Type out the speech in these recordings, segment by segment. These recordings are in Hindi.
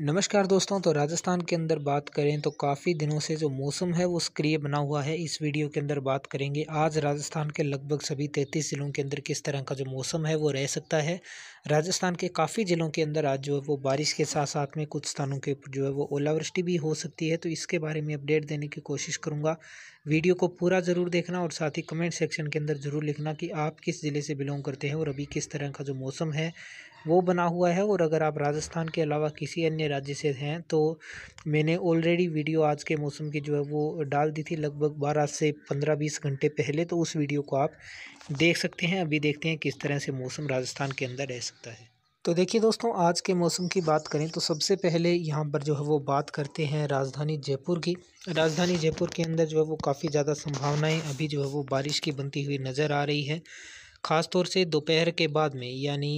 नमस्कार दोस्तों तो राजस्थान के अंदर बात करें तो काफ़ी दिनों से जो मौसम है वो सक्रिय बना हुआ है इस वीडियो के अंदर बात करेंगे आज राजस्थान के लगभग सभी तैंतीस ज़िलों के अंदर किस तरह का जो मौसम है वो रह सकता है राजस्थान के काफ़ी ज़िलों के अंदर आज जो है वो बारिश के साथ साथ में कुछ स्थानों के ऊपर जो है वो ओलावृष्टि भी हो सकती है तो इसके बारे में अपडेट देने की कोशिश करूँगा वीडियो को पूरा ज़रूर देखना और साथ ही कमेंट सेक्शन के अंदर ज़रूर लिखना कि आप किस ज़िले से बिलोंग करते हैं और अभी किस तरह का जो मौसम है वो बना हुआ है और अगर आप राजस्थान के अलावा किसी अन्य राज्य से हैं तो मैंने ऑलरेडी वीडियो आज के मौसम की जो है वो डाल दी थी लगभग 12 से 15-20 घंटे पहले तो उस वीडियो को आप देख सकते हैं अभी देखते हैं किस तरह से मौसम राजस्थान के अंदर रह सकता है तो देखिए दोस्तों आज के मौसम की बात करें तो सबसे पहले यहाँ पर जो है वो बात करते हैं राजधानी जयपुर की राजधानी जयपुर के अंदर जो है वो काफ़ी ज़्यादा संभावनाएं अभी जो है वो बारिश की बनती हुई नज़र आ रही है ख़ास तौर से दोपहर के बाद में यानी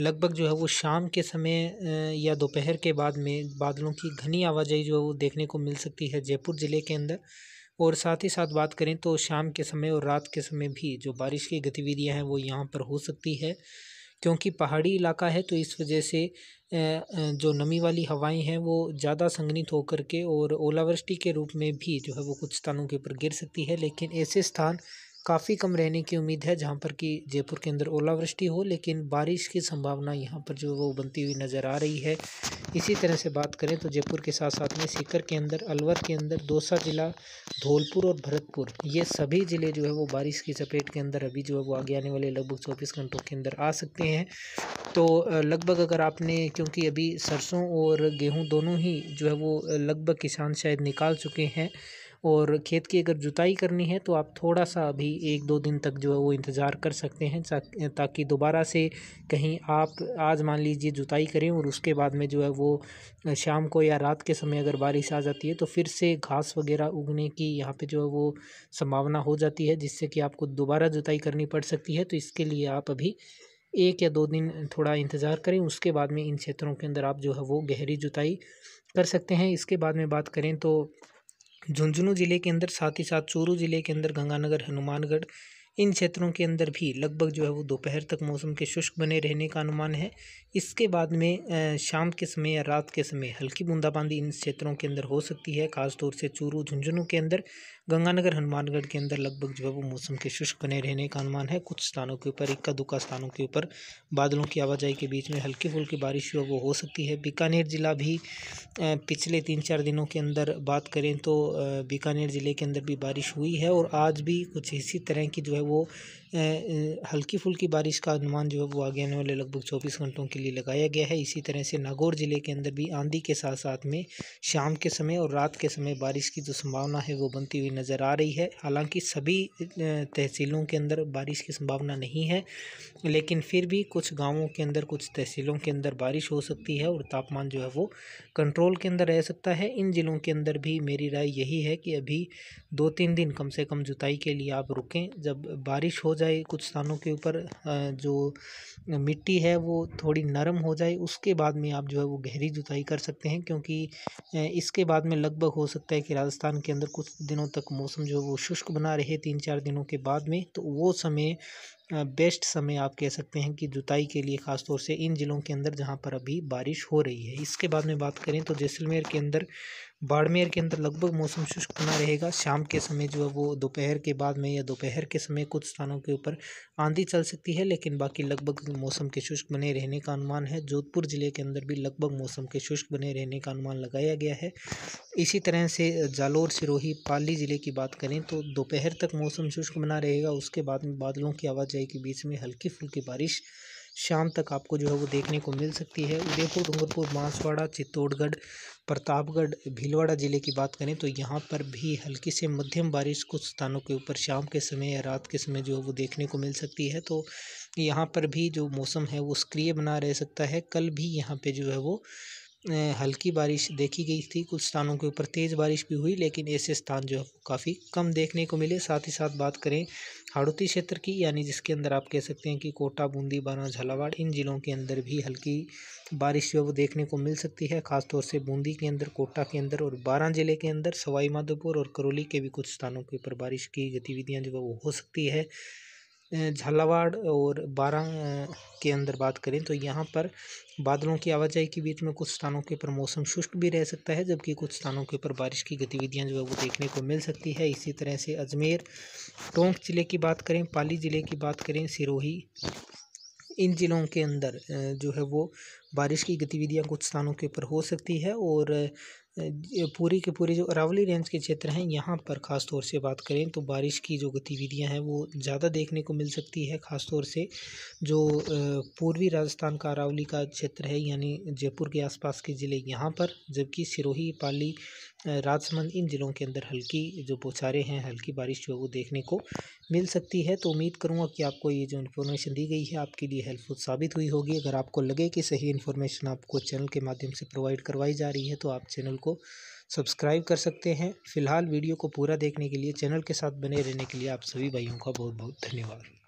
लगभग जो है वो शाम के समय या दोपहर के बाद में बादलों की घनी आवाजाही जो है वो देखने को मिल सकती है जयपुर ज़िले के अंदर और साथ ही साथ बात करें तो शाम के समय और रात के समय भी जो बारिश की गतिविधियां हैं वो यहाँ पर हो सकती है क्योंकि पहाड़ी इलाका है तो इस वजह से जो नमी वाली हवाएं हैं वो ज़्यादा संगनित होकर के और ओलावृष्टि के रूप में भी जो है वो कुछ स्थानों के ऊपर गिर सकती है लेकिन ऐसे स्थान काफ़ी कम रहने की उम्मीद है जहाँ पर कि जयपुर के अंदर ओलावृष्टि हो लेकिन बारिश की संभावना यहाँ पर जो वो बनती हुई नज़र आ रही है इसी तरह से बात करें तो जयपुर के साथ साथ में सीकर के अंदर अलवर के अंदर दौसा ज़िला धौलपुर और भरतपुर ये सभी ज़िले जो है वो बारिश की चपेट के अंदर अभी जो है वो आगे आने वाले लगभग चौबीस घंटों के अंदर आ सकते हैं तो लगभग अगर आपने क्योंकि अभी सरसों और गेहूँ दोनों ही जो है वो लगभग किसान शायद निकाल चुके हैं और खेत की अगर जुताई करनी है तो आप थोड़ा सा अभी एक दो दिन तक जो है वो इंतज़ार कर सकते हैं ताकि दोबारा से कहीं आप आज मान लीजिए जुताई करें और उसके बाद में जो है वो शाम को या रात के समय अगर बारिश आ जाती है तो फिर से घास वगैरह उगने की यहाँ पे जो है वो संभावना हो जाती है जिससे कि आपको दोबारा जुताई करनी पड़ सकती है तो इसके लिए आप अभी एक या दो दिन थोड़ा इंतज़ार करें उसके बाद में इन क्षेत्रों के अंदर आप जो है वो गहरी जुताई कर सकते हैं इसके बाद में बात करें तो झुंझुनू ज़िले के अंदर साथ ही साथ चूरू ज़िले के अंदर गंगानगर हनुमानगढ़ इन क्षेत्रों के अंदर भी लगभग जो है वो दोपहर तक मौसम के शुष्क बने रहने का अनुमान है इसके बाद में शाम के समय या रात के समय हल्की बूंदाबांदी इन क्षेत्रों के अंदर हो सकती है खासतौर से चूरू झुंझुनू के अंदर गंगानगर हनुमानगढ़ के अंदर लगभग जो है वो मौसम के शुष्क बने रहने का अनुमान है कुछ स्थानों के ऊपर इक्का दुक्का स्थानों के ऊपर बादलों की आवाजाही के बीच में हल्की फुल्की बारिश जो है वो हो सकती है बीकानेर ज़िला भी पिछले तीन चार दिनों के अंदर बात करें तो बीकानेर ज़िले के अंदर भी बारिश हुई है और आज भी कुछ इसी तरह की जो है वो हल्की फुल्की बारिश का अनुमान जो है वो आगे आने वाले लगभग चौबीस घंटों के लिए लगाया गया है इसी तरह से नागौर ज़िले के अंदर भी आंधी के साथ साथ में शाम के समय और रात के समय बारिश की जो संभावना है वो बनती हुई नज़र आ रही है हालांकि सभी तहसीलों के अंदर बारिश की संभावना नहीं है लेकिन फिर भी कुछ गाँवों के अंदर कुछ तहसीलों के अंदर बारिश हो सकती है और तापमान जो है वो कंट्रोल के अंदर रह सकता है इन ज़िलों के अंदर भी मेरी राय यही है कि अभी दो तीन दिन कम से कम जुताई के लिए आप रुकें जब बारिश हो जाए जाए कुछ स्थानों के ऊपर जो मिट्टी है वो थोड़ी नरम हो जाए उसके बाद में आप जो है वो गहरी जुताई कर सकते हैं क्योंकि इसके बाद में लगभग हो सकता है कि राजस्थान के अंदर कुछ दिनों तक मौसम जो है वो शुष्क बना रहे तीन चार दिनों के बाद में तो वो समय बेस्ट समय आप कह सकते हैं कि जुताई के लिए ख़ास तौर से इन ज़िलों के अंदर जहाँ पर अभी बारिश हो रही है इसके बाद में बात करें तो जैसलमेर के अंदर बाड़मेर के अंदर लगभग मौसम शुष्क बना रहेगा शाम के समय जो है वो दोपहर के बाद में या दोपहर के समय कुछ स्थानों के ऊपर आंधी चल सकती है लेकिन बाकी लगभग मौसम के शुष्क बने रहने का अनुमान है जोधपुर ज़िले के अंदर भी लगभग मौसम के शुष्क बने रहने का अनुमान लगाया गया है इसी तरह से जालोर सिरोही पाली ज़िले की बात करें तो दोपहर तक मौसम शुष्क बना रहेगा उसके बाद में बादलों की आवाज़ ऊंचाई के बीच में हल्की फुल्की बारिश शाम तक आपको जो है वो देखने को मिल सकती है उदयपुर डूंगरपुर बांसवाड़ा चित्तौड़गढ़ प्रतापगढ़ भीलवाड़ा ज़िले की बात करें तो यहाँ पर भी हल्की से मध्यम बारिश कुछ स्थानों के ऊपर शाम के समय या रात के समय जो है वो देखने को मिल सकती है तो यहाँ पर भी जो मौसम है वो सक्रिय बना रह सकता है कल भी यहाँ पर जो है वो हल्की बारिश देखी गई थी कुछ स्थानों के ऊपर तेज़ बारिश भी हुई लेकिन ऐसे स्थान जो है काफ़ी कम देखने को मिले साथ ही साथ बात करें हाड़ौती क्षेत्र की यानी जिसके अंदर आप कह सकते हैं कि कोटा बूंदी बारा झालावाड़ इन ज़िलों के अंदर भी हल्की बारिश जो है वो देखने को मिल सकती है खासतौर से बूंदी के अंदर कोटा के अंदर और बारह ज़िले के अंदर सवाईमाधोपुर और करौली के भी कुछ स्थानों के ऊपर बारिश की गतिविधियाँ जो है वो हो सकती है झालावाड़ और बारह के अंदर बात करें तो यहाँ पर बादलों की आवाजाही के बीच में कुछ स्थानों के ऊपर मौसम शुष्क भी रह सकता है जबकि कुछ स्थानों के ऊपर बारिश की गतिविधियाँ जो है वो देखने को मिल सकती है इसी तरह से अजमेर टोंक ज़िले की बात करें पाली ज़िले की बात करें सिरोही इन ज़िलों के अंदर जो है वो बारिश की गतिविधियाँ कुछ स्थानों के ऊपर हो सकती है और पूरी के पूरी जो अरावली रेंज के क्षेत्र हैं यहाँ पर ख़ास तौर से बात करें तो बारिश की जो गतिविधियाँ हैं वो ज़्यादा देखने को मिल सकती है ख़ास तौर से जो पूर्वी राजस्थान का अरावली का क्षेत्र है यानी जयपुर के आसपास के ज़िले यहाँ पर जबकि सिरोही पाली राजसमंद इन ज़िलों के अंदर हल्की जो बौछारें हैं हल्की बारिश जो है वो देखने को मिल सकती है तो उम्मीद करूँगा कि आपको ये जो इन्फॉर्मेशन दी गई है आपके लिए हेल्पफुल साबित हुई होगी अगर आपको लगे कि सही इन्फॉर्मेशन आपको चैनल के माध्यम से प्रोवाइड करवाई जा रही है तो आप चैनल को सब्सक्राइब कर सकते हैं फ़िलहाल वीडियो को पूरा देखने के लिए चैनल के साथ बने रहने के लिए आप सभी भाइयों का बहुत बहुत धन्यवाद